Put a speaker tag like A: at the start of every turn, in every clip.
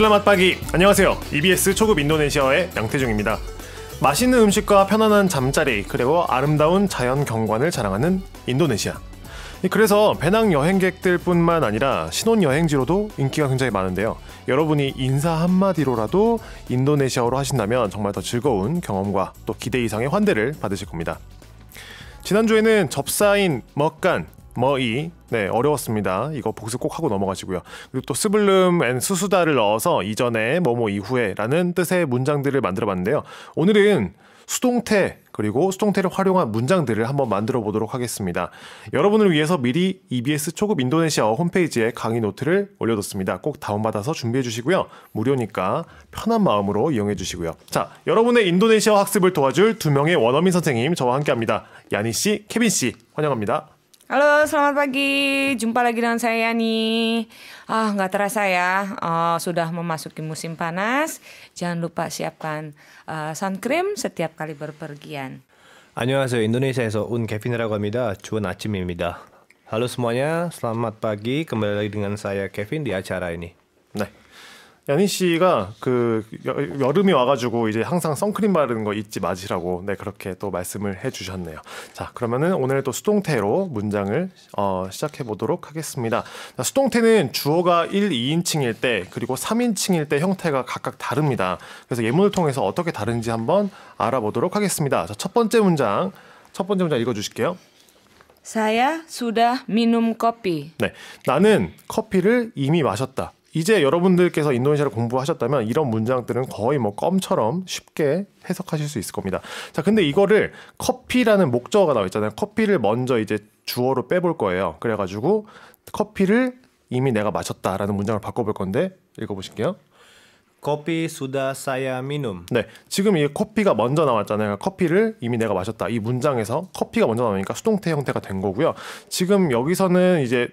A: 이슬람 맛박이 안녕하세요. EBS 초급 인도네시아의 양태중입니다. 맛있는 음식과 편안한 잠자리 그리고 아름다운 자연 경관을 자랑하는 인도네시아. 그래서 배낭 여행객들뿐만 아니라 신혼 여행지로도 인기가 굉장히 많은데요. 여러분이 인사 한마디로라도 인도네시아어로 하신다면 정말 더 즐거운 경험과 또 기대 이상의 환대를 받으실 겁니다. 지난주에는 접사인, 먹간, 뭐이네 어려웠습니다. 이거 복습 꼭 하고 넘어가시고요. 그리고 또스블룸앤 수수다를 넣어서 이전에 뭐뭐 이후에라는 뜻의 문장들을 만들어봤는데요. 오늘은 수동태 그리고 수동태를 활용한 문장들을 한번 만들어 보도록 하겠습니다. 여러분을 위해서 미리 EBS 초급 인도네시아어 홈페이지에 강의 노트를 올려뒀습니다. 꼭 다운받아서 준비해 주시고요. 무료니까 편한 마음으로 이용해 주시고요. 자, 여러분의 인도네시아 학습을 도와줄 두 명의 원어민 선생님 저와 함께합니다. 야니 씨, 케빈 씨 환영합니다.
B: Halo, selamat pagi. Jumpa lagi dengan saya nih. Ah, nggak terasa ya, Oh, sudah memasuki musim panas. Jangan lupa siapkan uh, sun cream setiap kali berpergian.
A: 안녕하세요. 인도네시아에서 온 케빈이라고 합니다. 좋은 아침입니다. Halo semuanya, selamat pagi. Kembali lagi dengan saya Kevin di acara ini. Nah, 연희 씨가 그 여름이 와가지고 이제 항상 선크림 바르는 거 잊지 마시라고 네 그렇게 또 말씀을 해주셨네요. 자 그러면은 오늘 또 수동태로 문장을 어, 시작해 보도록 하겠습니다. 자, 수동태는 주어가 1, 2인칭일 때 그리고 3인칭일 때 형태가 각각 다릅니다. 그래서 예문을 통해서 어떻게 다른지 한번 알아보도록 하겠습니다. 자, 첫 번째 문장 첫 번째 문장 읽어주실게요.
B: Saya s u d a
A: 네, 나는 커피를 이미 마셨다. 이제 여러분들께서 인도네시아를 공부하셨다면 이런 문장들은 거의 뭐 껌처럼 쉽게 해석하실 수 있을 겁니다. 자, 근데 이거를 커피라는 목적어가 나와 있잖아요. 커피를 먼저 이제 주어로 빼볼 거예요. 그래가지고 커피를 이미 내가 마셨다라는 문장을 바꿔볼 건데 읽어보실게요. 커피 수다 사야 미눔. 네, 지금 이 커피가 먼저 나왔잖아요. 커피를 이미 내가 마셨다. 이 문장에서 커피가 먼저 나오니까 수동태 형태가 된 거고요. 지금 여기서는 이제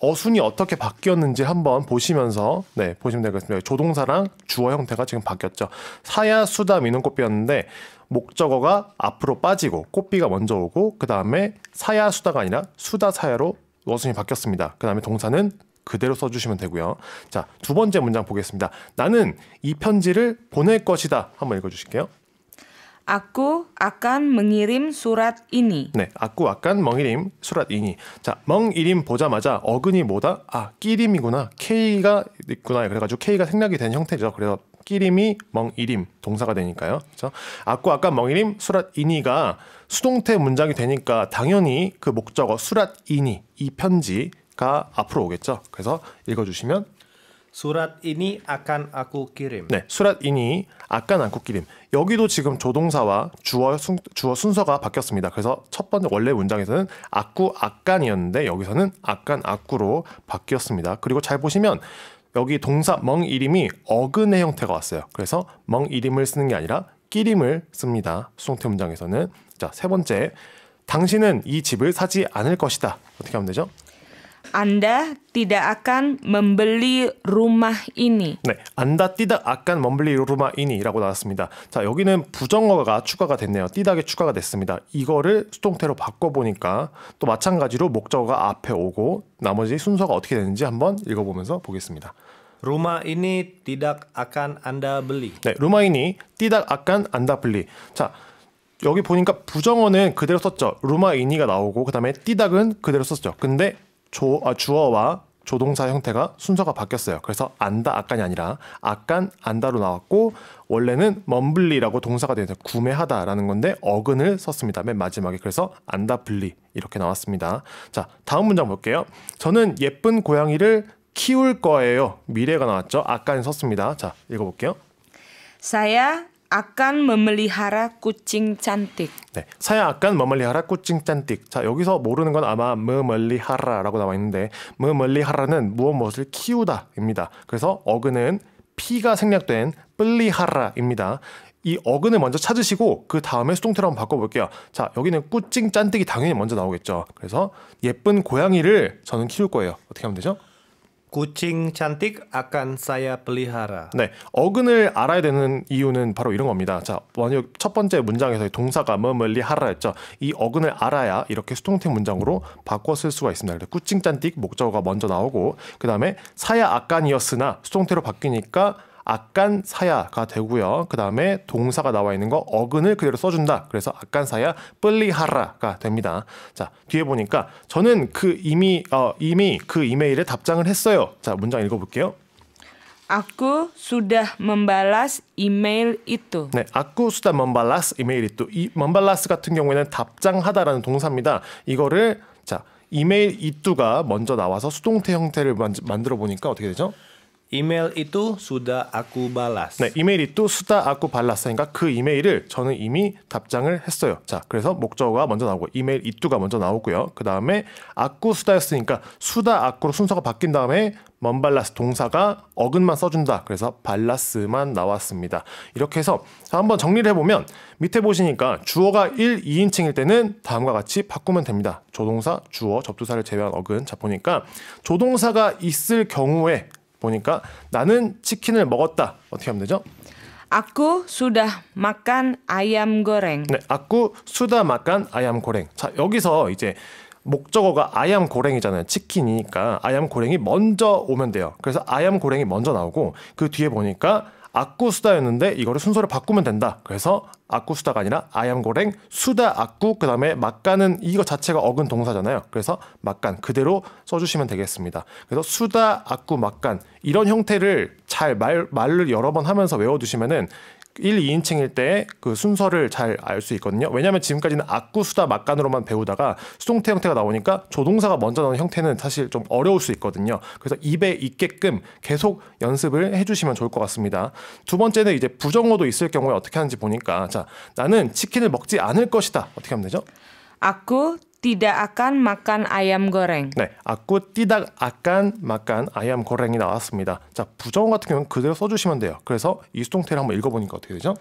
A: 어순이 어떻게 바뀌었는지 한번 보시면서 네 보시면 되겠습니다. 조동사랑 주어 형태가 지금 바뀌었죠. 사야 수다 미는 꽃비였는데 목적어가 앞으로 빠지고 꽃비가 먼저 오고 그 다음에 사야 수다가 아니라 수다 사야로 어순이 바뀌었습니다. 그 다음에 동사는 그대로 써주시면 되고요. 자 두 번째 문장 보겠습니다. 나는 이 편지를 보낼 것이다. 한번 읽어주실게요.
B: a k 아 a 멍이림 수랏 이니.
A: i r i m surat ini. 네, aku akan m e n g 자, m e n 보자마자 어근이 뭐다? 아, 끼림이구나. K가 있구나. 그래가지고 K가 생략이 된 형태죠. 그래서 끼림이 멍이림 동사가 되니까요. 그렇죠? 아까 아까 멍이림 수랏이니가 수동태 문장이 되니까 당연히 그 목적어 수랏이니 이 편지가 앞으로 오겠죠. 그래서 읽어주시면 수랏 이니 아칸 아쿠 기림. 네, 수랏 이니 아칸 아쿠 기림. 여기도 지금 조동사와 주어, 순, 주어 순서가 바뀌었습니다. 그래서 첫 번째 원래 문장에서는 아쿠 아깐이었는데 여기서는 아깐 아쿠로 바뀌었습니다. 그리고 잘 보시면 여기 동사 멍 이름이 어근의 형태가 왔어요. 그래서 멍 이름을 쓰는 게 아니라 끼림을 씁니다. 수동태 문장에서는 자 세 번째 당신은 이 집을 사지 않을 것이다. 어떻게 하면 되죠? Anda tidak akan membeli rumah ini. 네, 안다 띠닥 아깐 membeli rumah ini라고 나왔습니다. 자, 여기는 부정어가 추가가 됐네요. 띠닥에 추가가 됐습니다. 이거를 수동태로 바꿔 보니까 또 마찬가지로 목적어가 앞에 오고 나머지 순서가 어떻게 되는지 한번 읽어보면서 보겠습니다. 루마 이니 h 닥 n i 안다 블리. 네, 루마 이니 h 닥 n i 안다 블리. 자, 여기 보니까 부정어는 그대로 썼죠. 루마이니가 나오고 그다음에 띠닥은 그대로 썼죠. 근데 조, 아, 주어와 조동사 형태가 순서가 바뀌었어요. 그래서 안다 아깐이 아니라 아깐 안다로 나왔고 원래는 멈블리라고 동사가 되어서 구매하다라는 건데 어근을 썼습니다. 맨 마지막에 그래서 안다 블리 이렇게 나왔습니다. 자 다음 문장 볼게요. 저는 예쁜 고양이를 키울 거예요. 미래가 나왔죠. 아깐 썼습니다. 자 읽어볼게요.
B: s a 아깐 머물리하라 꾸칭 짠 h a r a kucing c a n t
A: 네, saya akan m e m e l 자, 여기서 모르는 건 아마 m e 리하라라고 나와 있는데 m e 리하라는 무엇 무엇을 키우다입니다. 그래서 어근은 피가 생략된 p 리하라입니다이 어근을 먼저 찾으시고 그 다음에 수동태로 한번 바꿔볼게요. 자, 여기는 꾸칭짠뜨이 당연히 먼저 나오겠죠. 그래서 예쁜 고양이를 저는 키울 거예요. 어떻게 하면 되죠? Kucing cantik akan saya pelihara. 네, 어근을 알아야 되는 이유는 바로 이런 겁니다. 자, 먼저 첫 번째 문장에서 동사가 머멀리 뭐 하라였죠. 이 어근을 알아야 이렇게 수동태 문장으로 바꿔 쓸 수가 있습니다. 꾸칭 짠띡 목적어가 먼저 나오고 그 다음에 사야 아깐이었으나 수동태로 바뀌니까 악간 사야가 되고요. 그 다음에 동사가 나와 있는 거 어근을 그대로 써준다. 그래서 악간 사야 뿔리하라가 됩니다. 자 뒤에 보니까 저는 그 이미 어, 이미 그 이메일에 답장을 했어요. 자 문장 읽어볼게요.
B: a k 수다 u 발라스 이메일
A: 이 a 네, aku sudah m e m b a 이 m 발라스 같은 경우에는 답장하다라는 동사입니다. 이거를 자 이메일 이뚜가 먼저 나와서 수동태 형태를 만 만들어 보니까 어떻게 되죠? 이메일 i l itu sudah aku balas. 네, 이메일 itu sudah aku balas. 그러니까 그 이메일을 저는 이미 답장을 했어요. 자, 그래서 목적어가 먼저 나오고 이메일 itu가 먼저 나오고요. 그 다음에 aku suda였으니까 sudah aku로 순서가 바뀐 다음에 먼발라스 동사가 어근만 써준다. 그래서 발라스만 나왔습니다. 이렇게 해서 한번 정리를 해보면 밑에 보시니까 주어가 1, 2인칭일 때는 다음과 같이 바꾸면 됩니다. 조동사, 주어, 접두사를 제외한 어근. 자, 보니까 조동사가 있을 경우에 보니까 나는 치킨을 먹었다. 어떻게 하면 되죠? Aku sudah m a k 네, aku sudah m a k 자, 여기서 이제 목적어가 아얌 고랭이잖아요. 치킨이니까 아얌 고랭이 먼저 오면 돼요. 그래서 아얌 고랭이 먼저 나오고 그 뒤에 보니까 악구 수다였는데 이거를 순서를 바꾸면 된다. 그래서 악구 수다가 아니라 아얌고랭 수다 악구 그다음에 막간은 이거 자체가 어근 동사잖아요. 그래서 막간 그대로 써주시면 되겠습니다. 그래서 수다 악구 막간 이런 형태를 잘 말 말을 여러 번 하면서 외워두시면은 1, 2인칭일 때 그 순서를 잘 알 수 있거든요. 왜냐하면 지금까지는 악구수다 막간으로만 배우다가 수동태 형태가 나오니까 조동사가 먼저 나오는 형태는 사실 좀 어려울 수 있거든요. 그래서 입에 있게끔 계속 연습을 해주시면 좋을 것 같습니다. 두 번째는 이제 부정어도 있을 경우에 어떻게 하는지 보니까 자 나는 치킨을 먹지 않을 것이다 어떻게 하면 되죠? 악구 tidak akan makan ayam goreng. 네, a k tidak akan makan ayam goreng이 나왔습니다. 자, 부정어 같은 경우는 그대로 써주시면 돼요. 그래서 이수동태를 한번 읽어보니까 어떻게 되죠?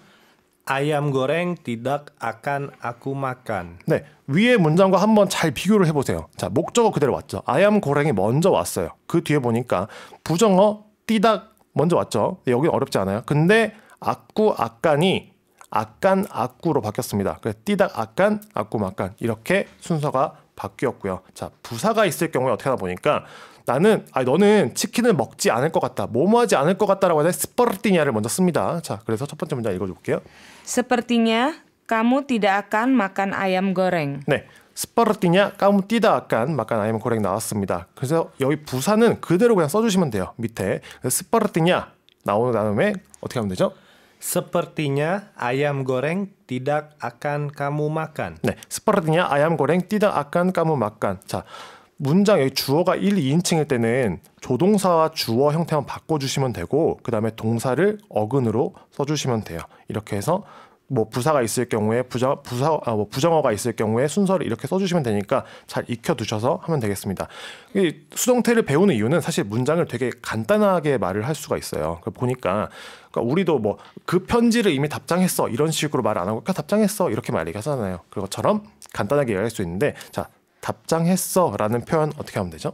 A: ayam goreng tidak akan aku makan. 네, 위의 문장과 한번 잘 비교를 해보세요. 자, 목적어 그대로 왔죠. ayam goreng이 먼저 왔어요. 그 뒤에 보니까 부정어 tidak 먼저 왔죠. 네, 여기 어렵지 않아요. 근데 a k 아깐이 악간 악구로 바뀌었습니다. 그 띠닥 악간 악구 막간 이렇게 순서가 바뀌었고요. 자 부사가 있을 경우에 어떻게 하나 보니까 나는 아 너는 치킨을 먹지 않을 것 같다. 뭐뭐하지 않을 것 같다라고 해서 스파르티냐를 먼저 씁니다. 자 그래서 첫 번째 문장 읽어줄게요. 스파르티냐 kamu tidak akan makan ayam goreng. 네. 스파르티냐 까무 띠다 아깐 막간 아이엠 고랭 나왔습니다. 그래서 여기 부사는 그대로 그냥 써주시면 돼요. 밑에 스파르티냐 나오는 다음에 어떻게 하면 되죠? Sepertinya ayam goreng tidak akan kamu makan. 네, sepertinya ayam goreng tidak akan kamu makan. 자, 문장 여기 주어가 1, 2인칭일 때는 조동사와 주어 형태만 바꿔주시면 되고 그 다음에 동사를 어근으로 써주시면 돼요. 이렇게 해서 뭐 부사가 있을 경우에 부정 부사 아, 뭐 부정어가 있을 경우에 순서를 이렇게 써주시면 되니까 잘 익혀 두셔서 하면 되겠습니다. 이 수동태를 배우는 이유는 사실 문장을 되게 간단하게 말을 할 수가 있어요. 그 보니까 그러니까 우리도 뭐 그 편지를 이미 답장했어 이런 식으로 말 안 하고 그 답장했어 이렇게 말얘하잖아요 그것처럼 간단하게 이야기할 수 있는데 자 답장했어라는 표현 어떻게 하면 되죠?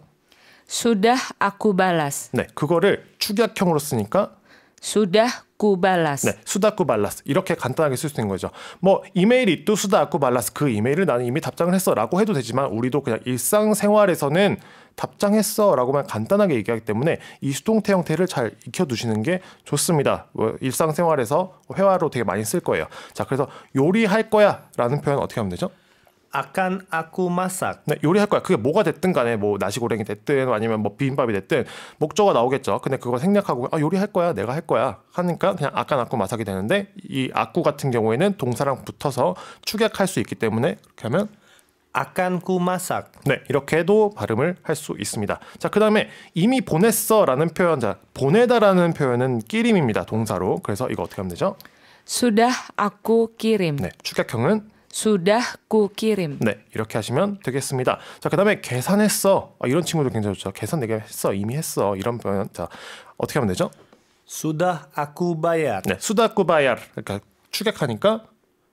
A: 수다 아쿠발라스. 네, 그거를 축약형으로 쓰니까 수다쿠발라스. 네, 수다쿠발라스 이렇게 간단하게 쓸 수 있는 거죠. 뭐 이메일이 또 수다쿠발라스 그 이메일을 나는 이미 답장을 했어라고 해도 되지만 우리도 그냥 일상생활에서는 답장했어라고만 간단하게 얘기하기 때문에 이 수동태 형태를 잘 익혀 두시는 게 좋습니다. 뭐, 일상생활에서 회화로 되게 많이 쓸 거예요. 자, 그래서 요리할 거야라는 표현 어떻게 하면 되죠? 아칸 아쿠마삭. 네, 요리할 거야. 그게 뭐가 됐든 간에 뭐 나시고랭이 됐든 아니면 뭐 비빔밥이 됐든 목적어 나오겠죠. 근데 그걸 생략하고 아, 요리할 거야. 내가 할 거야. 하니까 그냥 아칸 아쿠마삭이 되는데 이 아쿠 같은 경우에는 동사랑 붙어서 축약할 수 있기 때문에 이렇게 하면 아칸 쿠마삭. 네, 이렇게 도 발음을 할 수 있습니다. 자, 그 다음에 이미 보냈어라는 표현, 자, 보내다라는 표현은 끼림입니다. 동사로. 그래서 이거 어떻게 하면 되죠?
B: 수다 아쿠 끼림. 네,
A: 축약형은
B: 수다 꾸기름.
A: 네, 이렇게 하시면 되겠습니다. 자, 그다음에 계산했어. 아, 이런 친구도 굉장히 좋죠. 계산 내가 했어, 이미 했어. 이런 표현. 자, 어떻게 하면 되죠? 수다 아쿠바야. 네, 수다 쿠바야. 그러니까 추격하니까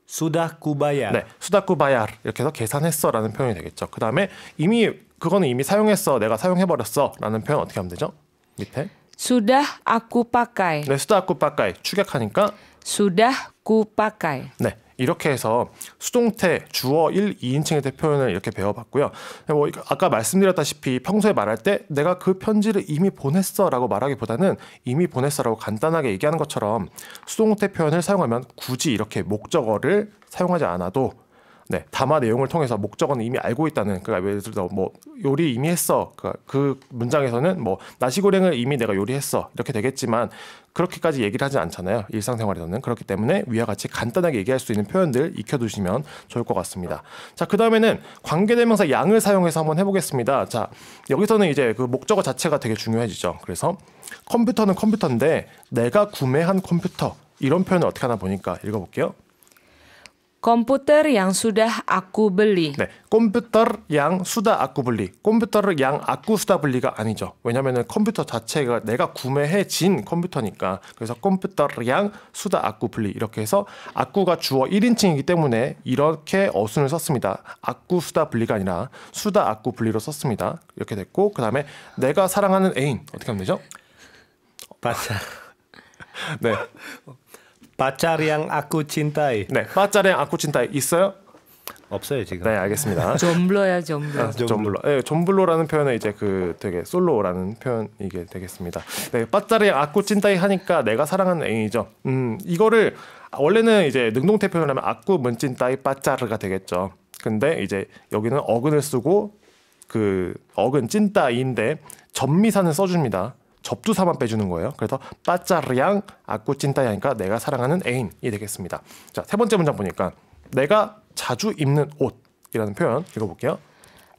A: 수다 쿠바야. 네, 수다 쿠바야. 이렇게 해서 계산했어라는 표현이 되겠죠. 그다음에 이미 그거는 이미 사용했어. 내가 사용해 버렸어라는 표현 어떻게 하면 되죠? 밑에. 수다 아쿠 빠까이. 네, 수다 아쿠 빠까이. 추격하니까 수다 쿠 빠까이. 네, 이렇게 해서 수동태, 주어 1, 2인칭의 대표현을 이렇게 배워봤고요. 뭐 아까 말씀드렸다시피 평소에 말할 때 내가 그 편지를 이미 보냈어라고 말하기보다는 이미 보냈어라고 간단하게 얘기하는 것처럼 수동태 표현을 사용하면 굳이 이렇게 목적어를 사용하지 않아도 네, 담화 내용을 통해서 목적어는 이미 알고 있다는 그러니까 예를 들어 뭐 요리 이미 했어 그러니까 그 문장에서는 뭐 나시고랭을 이미 내가 요리했어 이렇게 되겠지만 그렇게까지 얘기를 하진 않잖아요 일상생활에서는 그렇기 때문에 위와 같이 간단하게 얘기할 수 있는 표현들 익혀두시면 좋을 것 같습니다 자그 다음에는 관계대명사 양을 사용해서 한번 해보겠습니다 자 여기서는 이제 그 목적어 자체가 되게 중요해지죠 그래서 컴퓨터는 컴퓨터인데 내가 구매한 컴퓨터 이런 표현을 어떻게 하나 보니까 읽어볼게요
B: 컴퓨터 양 수다
A: 아쿠 블리. 네, 컴퓨터 양 수다 아쿠 블리. 컴퓨터 양 아쿠 수다 블리가 아니죠. 왜냐면은 컴퓨터 자체가 내가 구매해진 컴퓨터니까. 그래서 컴퓨터 양 수다 아쿠 블리 이렇게 해서 아쿠가 주어 1인칭이기 때문에 이렇게 어순을 썼습니다. 아쿠 수다 블리가 아니라 수다 아쿠 블리로 썼습니다. 이렇게 됐고 그다음에 내가 사랑하는 애인 어떻게 하면 되죠? 맞아. 네. 빠짜리 yang a k 네, 빠짜리 yang a k 있어요? 없어요 지금. 네 알겠습니다. 좀블러야 좀블러. 아, 좀블러. 네, 좀블러라는 예, 표현은 이제 그 되게 솔로라는 표현 이게 되겠습니다. 네, 빠짜리 악구 찐따이 하니까 내가 사랑하는 애인이죠. 음 이거를 원래는 이제 능동태 표현하면 악구 문찐따이 빠짜르가 되겠죠. 근데 이제 여기는 어근을 쓰고 그 어근 찐따이인데 전미사는 써줍니다. 접두사만 빼주는 거예요. 그래서 빠짜량 아꾸찐따야니까 내가 사랑하는 애인이 되겠습니다. 자 세 번째 문장 보니까 내가 자주 입는 옷이라는 표현 읽어볼게요.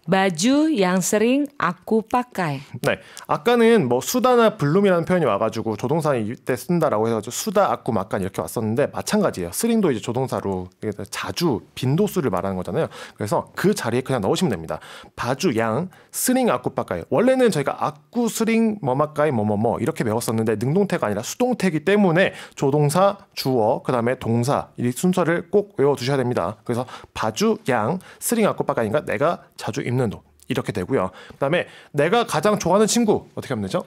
B: 마주 양 u 링 아쿠 g 까 e
A: 네, 아까는 뭐 수다나 블룸이라는 표현이 와가지고 조동사 이때 쓴다라고 해서 수다, 아쿠 u 마깐 이렇게 왔었는데 마찬가지예요. 스링도 이제 조동사로 자주 빈도수를 말하는 거잖아요. 그래서 그 자리에 그냥 넣으시면 됩니다. 바주 양 스링 아쿠 u 까 a 원래는 저희가 아쿠 스링 뭐마까이 뭐 뭐뭐 이렇게 배웠었는데 능동태가 아니라 수동태이기 때문에 조동사, 주어, 그 다음에 동사 이 순서를 꼭 외워두셔야 됩니다. 그래서 바주 양 스링 아쿠 u 까 a k 니까 내가 자주 입는 옷 이렇게 되고요. 그다음에 내가 가장 좋아하는 친구 어떻게 하면 되죠?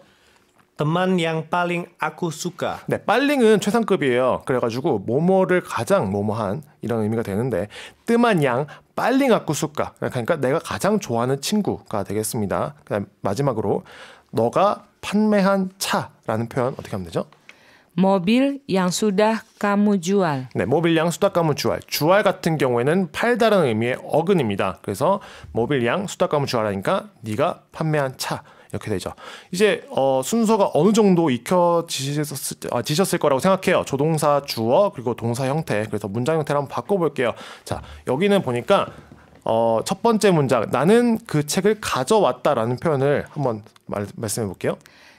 A: t e m 빨 n yang paling aku suka. 네, 빨링은 최상급이에요. 그래가지고 모모를 가장 모모한 이런 의미가 되는데 뜸한 양 빨링 aku suka. 그러니까 내가 가장 좋아하는 친구가 되겠습니다. 그다음 마지막으로 너가 판매한 차라는 표현 어떻게 하면 되죠? 모빌 양수다 까무주알. 네, 모빌 양수다 까무주알. 주알 같은 경우에는 팔다라는 의미의 어근입니다. 그래서 모빌 양수다 까무주알하니까 네가 판매한 차. 이렇게 되죠. 이제 어, 순서가 어느 정도 익혀지셨을, 아, 지셨을 거라고 생각해요. 조동사 주어 그리고 동사 형태. 그래서 문장 형태를 한번 바꿔볼게요. 자 여기는 보니까 어, 첫 번째 문장 나는 그 책을 가져왔다라는 표현을 한번 말, 말씀해 볼게요.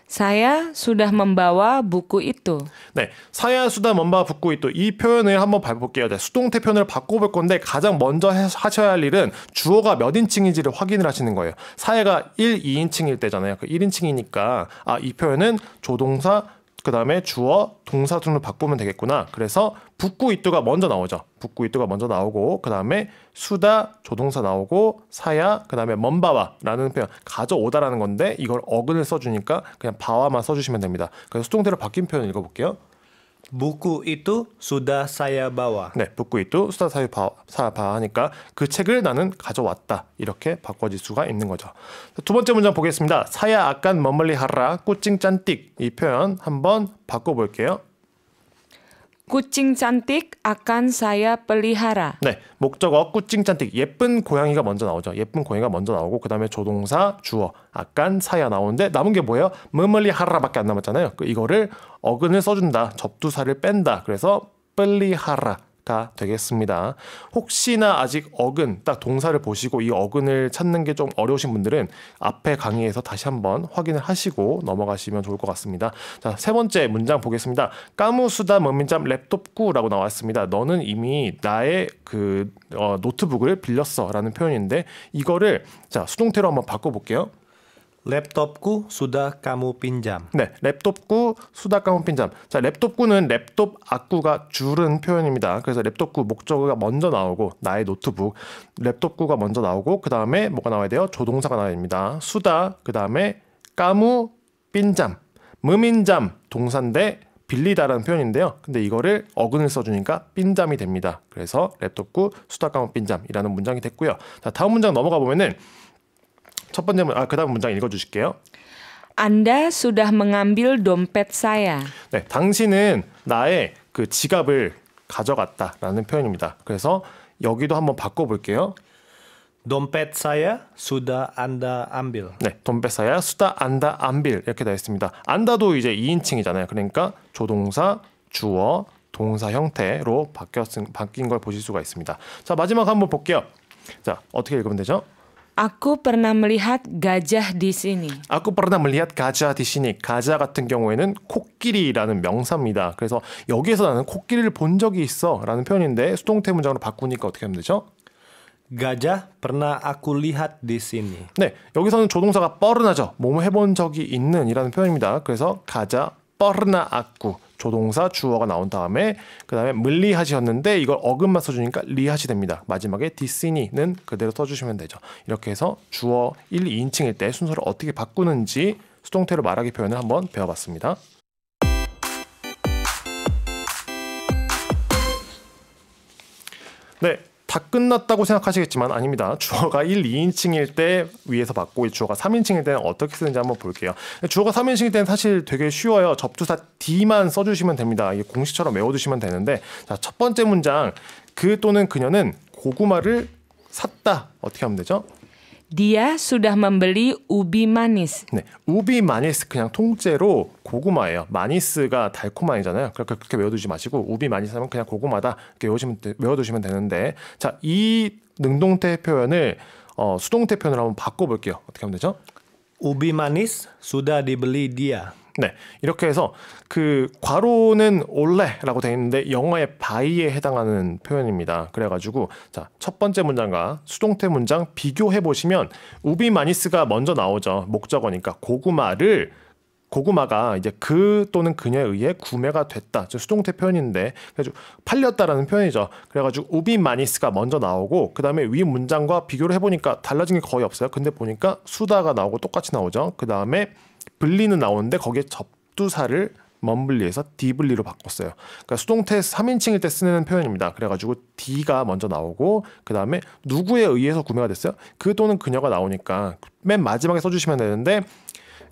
A: saya sudah membawa buku itu. 네, saya sudah membawa buku itu 이 표현을 한번 봐볼게요. 네, 수동태 표현을 바꿔볼 건데 가장 먼저 하셔야 할 일은 주어가 몇 인칭인지를 확인을 하시는 거예요. 사야가 1, 2인칭일 때잖아요. 그 1인칭이니까 아 이 표현은 조동사 그 다음에 주어 동사 등으로 바꾸면 되겠구나. 그래서 북구 이뚜가 먼저 나오죠. 북구 이뚜가 먼저 나오고 그 다음에 수다 조동사 나오고 사야 그 다음에 먼바와라는 표현 가져오다라는 건데 이걸 어근을 써주니까 그냥 바와만 써주시면 됩니다. 그래서 수동태로 바뀐 표현 읽어볼게요. buku itu sudah saya bawa. 네, buku itu sudah saya b a w 하니까 그 책을 나는 가져왔다. 이렇게 바꿔질 수가 있는 거죠. 두 번째 문장 보겠습니다. 사야 아깐 머멀리 하라 꾸찡 짠띡 이 표현 한번 바꿔 볼게요.
B: 꾸찡 짠띡 아깐 사야 뿔리하라.
A: 네, 목적어 꾸찡 짠띡 예쁜 고양이가 먼저 나오죠. 예쁜 고양이가 먼저 나오고 그다음에 조동사 주어 아깐 사야 나오는데 남은 게 뭐예요? 머멀리 하라밖에 안 남았잖아요. 그 이거를 어근을 써준다, 접두사를 뺀다. 그래서 뿔리하라 다 되겠습니다. 혹시나 아직 어근 딱 동사를 보시고 이 어근을 찾는 게 좀 어려우신 분들은 앞에 강의에서 다시 한번 확인을 하시고 넘어가시면 좋을 것 같습니다. 자, 세 번째 문장 보겠습니다. 까무수다 머민잠 랩톱구라고 나왔습니다. 너는 이미 나의 그 어, 노트북을 빌렸어라는 표현인데 이거를 자 수동태로 한번 바꿔볼게요. 랩톱구 수다 까무 빈잠. 네, 랩톱구 수다 까무 빈잠. 자, 랩톱구는 랩톱 악구가 줄은 표현입니다. 그래서 랩톱구 목적어가 먼저 나오고 나의 노트북 랩톱구가 먼저 나오고 그 다음에 뭐가 나와야 돼요? 조동사가 나와야 됩니다. 수다 그 다음에 까무 빈잠. 무민잠 동사인데 빌리다라는 표현인데요. 근데 이거를 어근을 써주니까 빈잠이 됩니다. 그래서 랩톱구 수다 까무 빈잠이라는 문장이 됐고요. 자, 다음 문장 넘어가 보면은 첫 번째 문, 아, 그다음 문장 읽어주실게요.
B: Anda sudah mengambil dompet saya.
A: 네, 당신은 나의 그 지갑을 가져갔다라는 표현입니다. 그래서 여기도 한번 바꿔볼게요. 돈펫 사야 수다 안다 암빌. 네, 돈펫 사야 수다 안다 암빌 이렇게 되어 있습니다. 안다도 이제 2인칭이잖아요. 그러니까 조동사, 주어, 동사 형태로 바뀌었 바뀐 걸 보실 수가 있습니다. 자, 마지막 한번 볼게요. 자, 어떻게 읽으면 되죠?
B: Aku pernah melihat gajah di sini.
A: Aku pernah melihat gajah di sini. 가자 같은 경우에는 코끼리라는 명사입니다. 그래서 여기에서 나는 코끼리를 본 적이 있어라는 표현인데 수동태 문장으로 바꾸니까 어떻게 하면 되죠? 가자 j a h pernah aku lihat di sini. 네, 여기서는 조동사가 뻐른하죠. 몸을 해본 적이 있는이라는 표현입니다. 그래서 가자 뻐른아 aku 조동사 주어가 나온 다음에 그다음에 물리하시였는데 이걸 어근만 써주니까 리하시 됩니다. 마지막에 디시니는 그대로 써주시면 되죠. 이렇게 해서 주어 1, 2인칭일 때 순서를 어떻게 바꾸는지 수동태로 말하기 표현을 한번 배워봤습니다. 네, 다 끝났다고 생각하시겠지만 아닙니다. 주어가 1, 2인칭일 때 위에서 받고 주어가 3인칭일 때는 어떻게 쓰는지 한번 볼게요. 주어가 3인칭일 때는 사실 되게 쉬워요. 접두사 D만 써주시면 됩니다. 이게 공식처럼 외워두시면 되는데 자, 첫 번째 문장 그 또는 그녀는 고구마를 샀다 어떻게 하면 되죠? Dia sudah membeli ubi manis. 네, ubi m a 그냥 통째로 고구마예요. 마니스가 달콤한이잖아요. 그러니 그렇게 외워두지 마시고 우비 마니스 하면 그냥 고구마다 이렇게 외우시면 외워두시면 되는데 자, 이 능동태 표현을 어, 수동태 표현으로 한번 바꿔볼게요. 어떻게 하면 되죠? 우비 마니스 sudah dibeli dia. 네, 이렇게 해서 그 과로는 올래라고 되어 있는데 영어의 바이에 해당하는 표현입니다. 그래가지고 자 첫 번째 문장과 수동태 문장 비교해 보시면 우비 마니스가 먼저 나오죠. 목적어니까 고구마를 고구마가 이제 그 또는 그녀에 의해 구매가 됐다. 즉 수동태 표현인데 그래서 팔렸다라는 표현이죠. 그래가지고 우비 마니스가 먼저 나오고 그 다음에 위 문장과 비교를 해보니까 달라진 게 거의 없어요. 근데 보니까 수다가 나오고 똑같이 나오죠. 그 다음에 블리는 나오는데 거기에 접두사를 먼블리에서 디블리로 바꿨어요. 그러니까 수동태 3인칭일 때 쓰는 표현입니다. 그래가지고 D가 먼저 나오고 그 다음에 누구에 의해서 구매가 됐어요? 그 또는 그녀가 나오니까 맨 마지막에 써주시면 되는데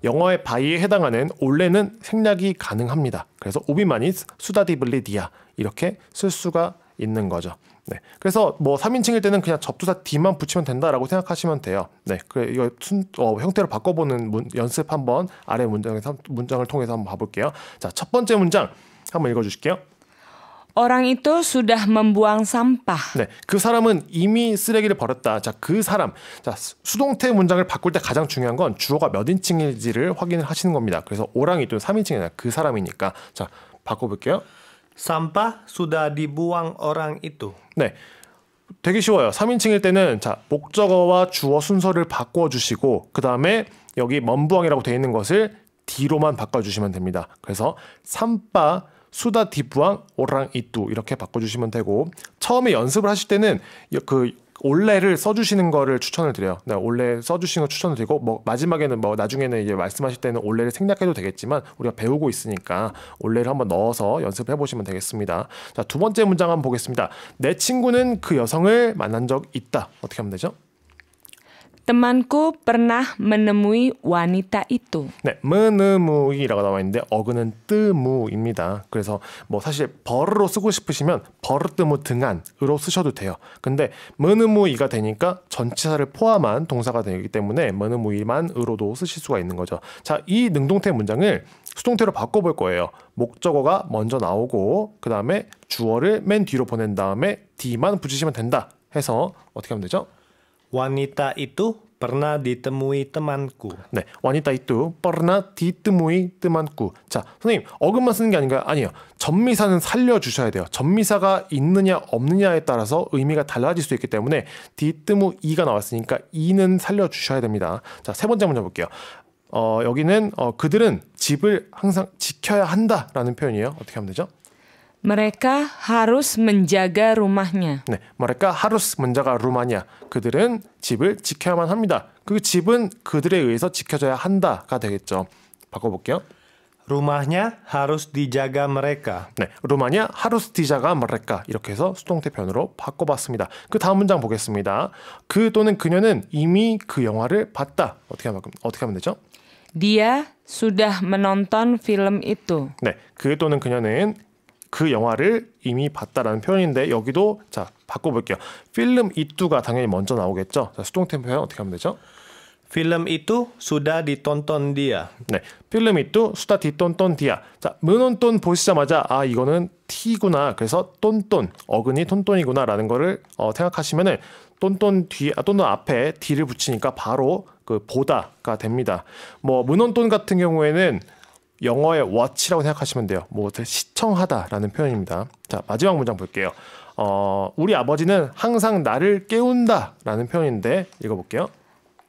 A: 영어의 바이에 해당하는 원래는 생략이 가능합니다. 그래서 오비만이 수다디블리디아 이렇게 쓸 수가 있는 거죠. 네. 그래서 뭐 3인칭일 때는 그냥 접두사 D만 붙이면 된다라고 생각하시면 돼요. 네. 그 이거 순, 어, 형태로 바꿔보는 문, 연습 한번 아래 문장에서 문장을 통해서 한번 봐볼게요. 자, 첫 번째 문장 한번 읽어주실게요.
B: Orang itu sudah membuang sampah.
A: 네, 그 사람은 이미 쓰레기를 버렸다. 자, 그 사람. 자, 수동태 문장을 바꿀 때 가장 중요한 건 주어가 몇인칭일지를 확인을 하시는 겁니다. 그래서 오랑이 또 3인칭이 아니라 그 사람이니까. 자, 바꿔볼게요. sampah sudah dibuang orang itu. 네. 되게 쉬워요. 3인칭일 때는 자, 목적어와 주어 순서를 바꿔 주시고 그다음에 여기 먼부왕이라고 되어 있는 것을 디로만 바꿔 주시면 됩니다. 그래서 삼바 수다 디부앙 오랑 이뚜 이렇게 바꿔 주시면 되고 처음에 연습을 하실 때는 그 올레를 써주시는 거를 추천을 드려요. 네, 올레 써주시는 거 추천을 드리고 뭐 마지막에는 뭐 나중에는 이제 말씀하실 때는 올레를 생략해도 되겠지만 우리가 배우고 있으니까 올레를 한번 넣어서 연습해 보시면 되겠습니다. 자두 번째 문장 한번 보겠습니다. 내 친구는 그 여성을 만난 적 있다. 어떻게 하면 되죠?
B: Temanku pernah menemui wanita itu.
A: 네, menemu이라고 나와 있는데 어근은 뜨무입니다. 그래서 뭐 사실 벌로 쓰고 싶으시면 벌뜨무 등한으로 쓰셔도 돼요. 근데 menemu이가 되니까 전치사를 포함한 동사가 되기 때문에 menemu이만으로도 쓰실 수가 있는 거죠. 자, 이 능동태 문장을 수동태로 바꿔볼 거예요. 목적어가 먼저 나오고 그 다음에 주어를 맨 뒤로 보낸 다음에 d만 붙이시면 된다 해서 어떻게 하면 되죠? Wanita itu pernah ditemui temanku. 네, wanita itu pernah ditemui temanku. 자, 선생님 어금만 쓰는 게 아닌가? 요 아니요. 전미사는 살려주셔야 돼요. 전미사가 있느냐 없느냐에 따라서 의미가 달라질 수 있기 때문에 ditemu 이가 나왔으니까 이는 살려주셔야 됩니다. 자, 세 번째 문제 볼게요. 어, 여기는 어, 그들은 집을 항상 지켜야 한다라는 표현이에요. 어떻게 하면 되죠?
B: mereka harus menjaga rumahnya.
A: 네, mereka harus menjaga rumahnya. 그들은 집을 지켜야만 합니다. 그 집은 그들에 의해서 지켜져야 한다가 되겠죠. 바꿔볼게요. rumahnya harus dijaga mereka. 네, rumahnya harus dijaga mereka 이렇게 해서 수동태 표현으로 바꿔봤습니다. 그 다음 문장 보겠습니다. 그 또는 그녀는 이미 그 영화를 봤다. 어떻게 하면 어떻게 하면 되죠?
B: Dia sudah menonton film itu.
A: 네, 그 또는 그녀는 그 영화를 이미 봤다라는 표현인데 여기도 자 바꿔볼게요. 필름 이뚜가 당연히 먼저 나오겠죠. 자, 수동태 표현 어떻게 하면 되죠? 필름 i t 수다 u d a h d 네, 필름 i t 수다 u d a h d 자, 문온돈 보시자마자 아 이거는 t구나. 그래서 똔똔 어근이 톤톤이구나라는 거를 어, 생각하시면은 똔똔 뒤, 아, 똔똔 앞에 d를 붙이니까 바로 그 보다가 됩니다. 뭐 문온돈 같은 경우에는 영어의 watch라고 생각하시면 돼요. 뭐 시청하다라는 표현입니다. 자 마지막 문장 볼게요. 어, 우리 아버지는 항상 나를 깨운다라는 표현인데 읽어볼게요.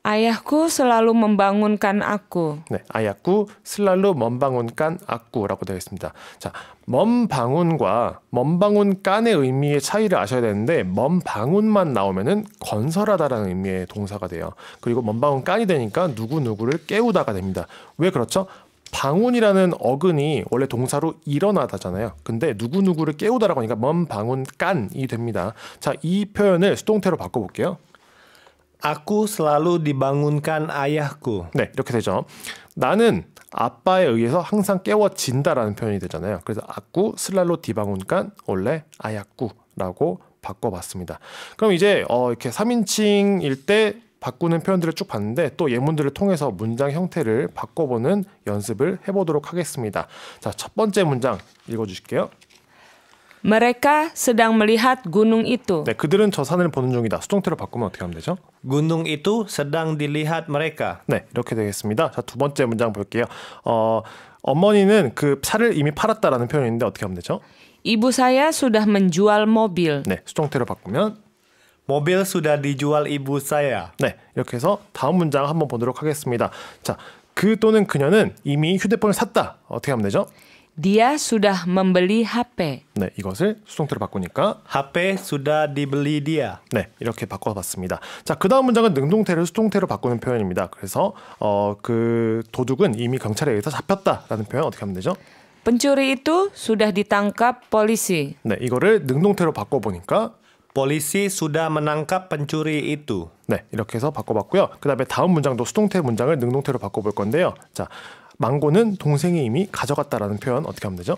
B: 아야쿠 슬 k u s 방운깐 l u
A: 네, 아야쿠 슬 k u s 방운깐 l u 라고 되어 있습니다. 자, 먼방운과 먼방운깐의 의미의 차이를 아셔야 되는데 먼방운만 나오면은 건설하다라는 의미의 동사가 돼요. 그리고 먼방운깐이 되니까 누구 누구를 깨우다가 됩니다. 왜 그렇죠? 방운이라는 어근이 원래 동사로 일어나다잖아요. 근데 누구누구를 깨우다라고 하니까 먼 방운 깐이 됩니다. 자, 이 표현을 수동태로 바꿔 볼게요. Aku selalu dibangunkan ayahku. 네, 이렇게 되죠. 나는 아빠에 의해서 항상 깨워진다라는 표현이 되잖아요. 그래서 아쿠 u 랄로디방운 u 원래 아야쿠라고 바꿔봤습니다. 그럼 이제 어, 이렇게 3인칭일 때 바꾸는 표현들을 쭉 봤는데 또 예문들을 통해서 문장 형태를 바꿔보는 연습을 해보도록 하겠습니다. 자, 첫 번째 문장 읽어주실게요. Mereka sedang melihat gunung itu. 네, 그들은 저 산을 보는 중이다. 수동태로 바꾸면 어떻게 하면 되죠? Gunung itu sedang dilihat mereka. 네, 이렇게 되겠습니다. 자, 두 번째 문장 볼게요. 어, 어머니는 그 차를 이미 팔았다라는 표현인데 어떻게 하면 되죠? Ibu saya sudah menjual mobil. 네, 수동태로 바꾸면 모빌 수다 디주얼 이부 사야. 네, 이렇게 해서 다음 문장 한번 보도록 하겠습니다. 자, 그 또는 그녀는 이미 휴대폰을 샀다. 어떻게 하면 되죠? Dia
B: sudah membeli HP.
A: 네, 이것을 수동태로 바꾸니까 HP sudah dibeli dia. 네, 이렇게 바꿔봤습니다. 자, 그 다음 문장은 능동태를 수동태로 바꾸는 표현입니다. 그래서 어, 그 도둑은 이미 경찰에 의해서 잡혔다라는 표현 어떻게 하면 되죠? Pencuri itu sudah ditangkap polisi. 네, 이거를 능동태로 바꿔보니까 polisi sudah menangkap pencuri itu. 네, 이렇게 해서 바꿔봤고요. 그 다음에 다음 문장도 수동태 문장을 능동태로 바꿔볼 건데요. 자, 망고는 동생이 이미 가져갔다라는 표현 어떻게 하면 되죠?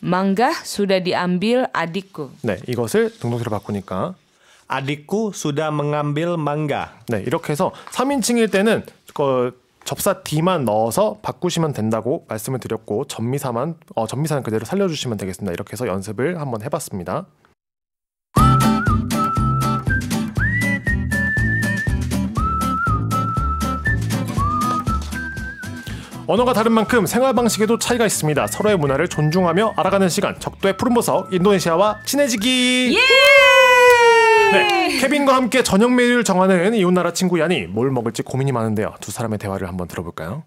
B: 망가 sudah diambil adikku.
A: 네, 이것을 능동태로 바꾸니까 adikku sudah mengambil mangga. 네, 이렇게 해서 3인칭일 때는 그 접사 D만 넣어서 바꾸시면 된다고 말씀을 드렸고 전미사만 어, 전미사는 그대로 살려주시면 되겠습니다. 이렇게 해서 연습을 한번 해봤습니다. 언어가 다른 만큼 생활 방식에도 차이가 있습니다. 서로의 문화를 존중하며 알아가는 시간. 적도의 푸른보석 인도네시아와 친해지기. 예! 네, 케빈과 함께 저녁 메뉴를 정하는 이웃 나라 친구 야니 뭘 먹을지 고민이 많은데요. 두 사람의 대화를 한번 들어볼까요?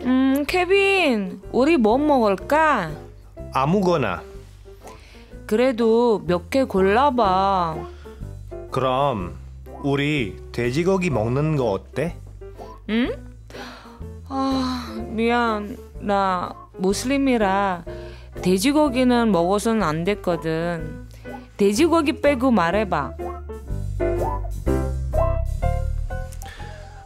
B: 음, 케빈, 우리 뭐 먹을까?
A: 아무거나. 그래도 몇 개 골라봐. 그럼 우리 돼지고기 먹는 거 어때?
B: 응? 아 미안 나 무슬림이라 돼지고기는 먹어서는 안 됐거든 돼지고기 빼고 말해봐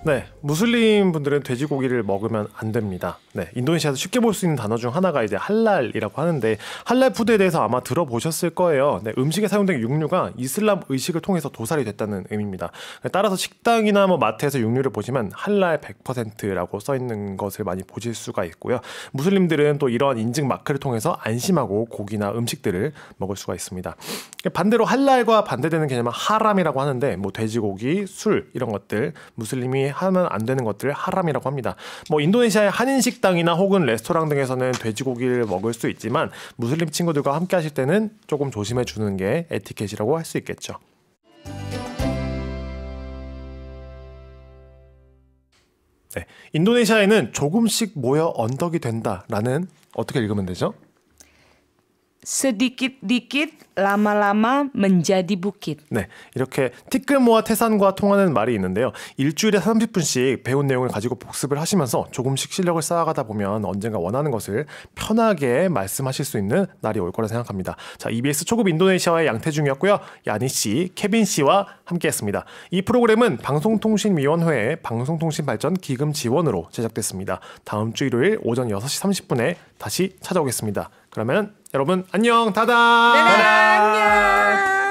A: 네, 무슬림 분들은 돼지고기를 먹으면 안 됩니다. 네, 인도네시아에서 쉽게 볼 수 있는 단어 중 하나가 이제 할랄이라고 하는데 할랄 푸드에 대해서 아마 들어보셨을 거예요. 네, 음식에 사용된 육류가 이슬람 의식을 통해서 도살이 됐다는 의미입니다. 네, 따라서 식당이나 뭐 마트에서 육류를 보시면 할랄 100%라고 써 있는 것을 많이 보실 수가 있고요. 무슬림들은 또 이러한 인증 마크를 통해서 안심하고 고기나 음식들을 먹을 수가 있습니다. 반대로 할랄과 반대되는 개념은 하람이라고 하는데 뭐 돼지고기, 술 이런 것들 무슬림이 하면 안 되는 것들을 하람이라고 합니다. 뭐 인도네시아의 한인 식당이나 혹은 레스토랑 등에서는 돼지고기를 먹을 수 있지만 무슬림 친구들과 함께 하실 때는 조금 조심해 주는 게 에티켓이라고 할 수 있겠죠. 네. 인도네시아에는 조금씩 모여 언덕이 된다라는 어떻게 읽으면 되죠?
B: sedikit-dikit lama-lama menjadi bukit.
A: 네, 이렇게 티끌모아 태산과 통하는 말이 있는데요. 일주일에 30분씩 배운 내용을 가지고 복습을 하시면서 조금씩 실력을 쌓아가다 보면 언젠가 원하는 것을 편하게 말씀하실 수 있는 날이 올 거라 생각합니다. 자, EBS 초급 인도네시아의 양태중이었고요. 야니 씨, 케빈 씨와 함께했습니다. 이 프로그램은 방송통신위원회의 방송통신발전 기금 지원으로 제작됐습니다. 다음 주 일요일 오전 6시 30분에 다시 찾아오겠습니다. 그러면 여러분 안녕 다다. 네, 네, 안녕.